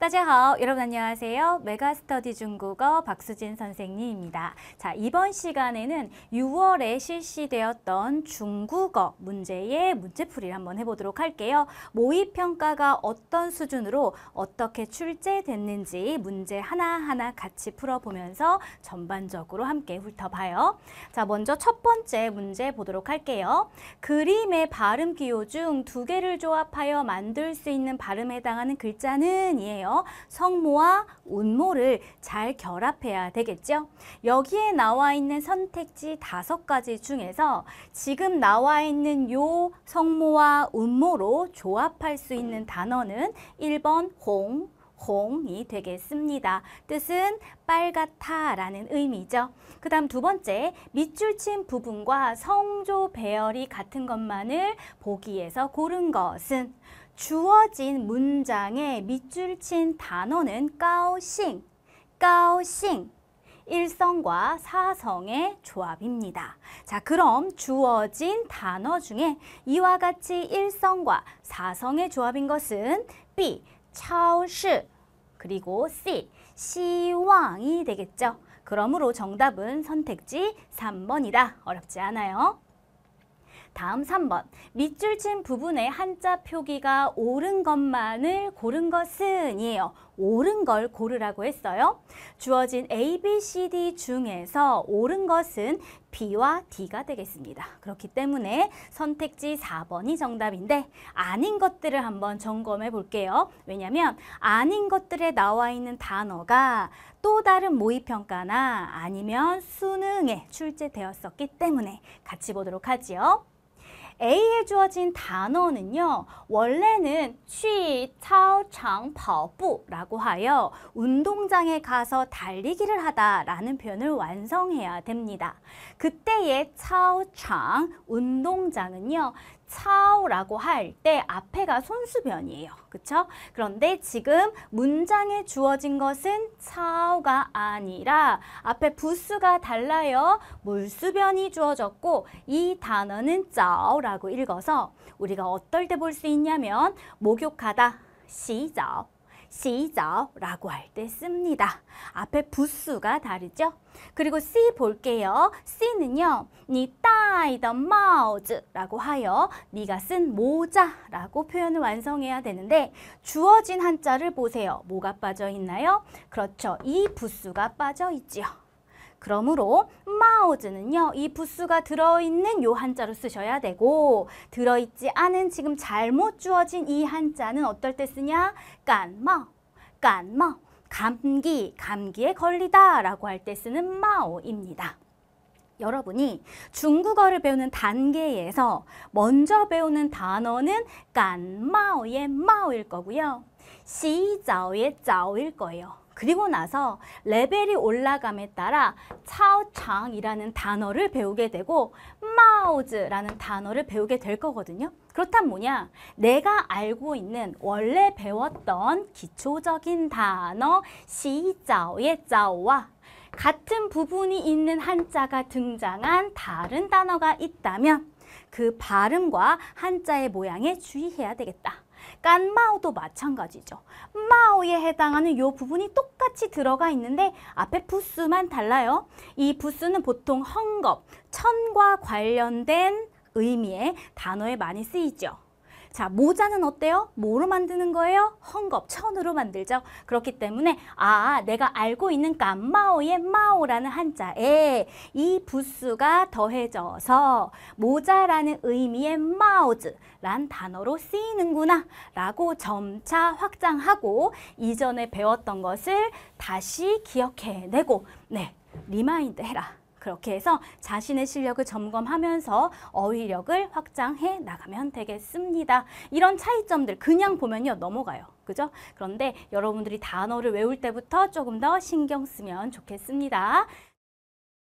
따자하오 여러분 안녕하세요. 메가스터디 중국어 박수진 선생님입니다. 자, 이번 시간에는 6월에 실시되었던 중국어 문제의 문제풀이를 한번 해보도록 할게요. 모의평가가 어떤 수준으로 어떻게 출제됐는지 문제 하나하나 같이 풀어보면서 전반적으로 함께 훑어봐요. 자, 먼저 첫 번째 문제 보도록 할게요. 그림의 발음 기호 중 두 개를 조합하여 만들 수 있는 발음에 해당하는 글자는 이에요. 있잖요 성모와 운모를 잘 결합해야 되겠죠. 여기에 나와 있는 선택지 다섯 가지 중에서 지금 나와 있는 요 성모와 운모로 조합할 수 있는 단어는 1번 홍, 홍이 되겠습니다. 뜻은 빨갛다라는 의미죠. 그 다음 두 번째, 밑줄 친 부분과 성조 배열이 같은 것만을 보기에서 고른 것은 주어진 문장의 밑줄 친 단어는 까오싱, 까오싱 일성과 사성의 조합입니다. 자, 그럼 주어진 단어 중에 이와 같이 일성과 사성의 조합인 것은 B, 차오시, 그리고 C, 시왕이 되겠죠. 그러므로 정답은 선택지 3번이다. 어렵지 않아요. 다음 3번 밑줄 친 부분의 한자 표기가 옳은 것만을 고른 것은 이에요. 옳은 걸 고르라고 했어요. 주어진 A, B, C, D 중에서 옳은 것은 B와 D가 되겠습니다. 그렇기 때문에 선택지 4번이 정답인데 아닌 것들을 한번 점검해 볼게요. 왜냐하면 아닌 것들에 나와 있는 단어가 또 다른 모의평가나 아니면 수능에 출제되었었기 때문에 같이 보도록 하지요. A에 주어진 단어는요. 원래는 취, 차오, 장, 파부라고 하여 운동장에 가서 달리기를 하다라는 표현을 완성해야 됩니다. 그때의 차오, 장, 운동장은요. 차오라고 할 때 앞에가 손수변이에요. 그렇죠? 그런데 지금 문장에 주어진 것은 차오가 아니라 앞에 부수가 달라요. 물수변이 주어졌고 이 단어는 쩌라 라고 읽어서 우리가 어떨 때 볼 수 있냐면 목욕하다, 시저, 시저라고 할 때 씁니다. 앞에 부수가 다르죠? 그리고 C 볼게요. C는요. 니 따이던 마우즈라고 하여 니가쓴 모자라고 표현을 완성해야 되는데 주어진 한자를 보세요. 뭐가 빠져 있나요? 그렇죠. 이 부수가 빠져 있지요. 그러므로 마오즈는요. 이 부수가 들어있는 요 한자로 쓰셔야 되고 들어있지 않은 지금 잘못 주어진 이 한자는 어떨 때 쓰냐? 깐마, 깐마, 감기, 감기에 걸리다 라고 할 때 쓰는 마오입니다. 여러분이 중국어를 배우는 단계에서 먼저 배우는 단어는 깐마오의 마오일 거고요. 시자오의 자오일 거예요. 그리고 나서 레벨이 올라감에 따라 차오창이라는 단어를 배우게 되고 마오즈라는 단어를 배우게 될 거거든요. 그렇다면 뭐냐? 내가 알고 있는 원래 배웠던 기초적인 단어 시자오의 자오와 같은 부분이 있는 한자가 등장한 다른 단어가 있다면 그 발음과 한자의 모양에 주의해야 되겠다. 깐마오도 마찬가지죠. 마오에 해당하는 이 부분이 똑같이 들어가 있는데 앞에 부스만 달라요. 이 부스는 보통 헝겊, 천과 관련된 의미의 단어에 많이 쓰이죠. 자, 모자는 어때요? 뭐로 만드는 거예요? 헝겊, 천으로 만들죠. 그렇기 때문에 아, 내가 알고 있는 깜마오의 마오라는 한자에 이 부수가 더해져서 모자라는 의미의 마오즈란 단어로 쓰이는구나 라고 점차 확장하고 이전에 배웠던 것을 다시 기억해내고 네, 리마인드 해라. 그렇게 해서 자신의 실력을 점검하면서 어휘력을 확장해 나가면 되겠습니다. 이런 차이점들 그냥 보면요 넘어가요. 그죠? 그런데 여러분들이 단어를 외울 때부터 조금 더 신경 쓰면 좋겠습니다.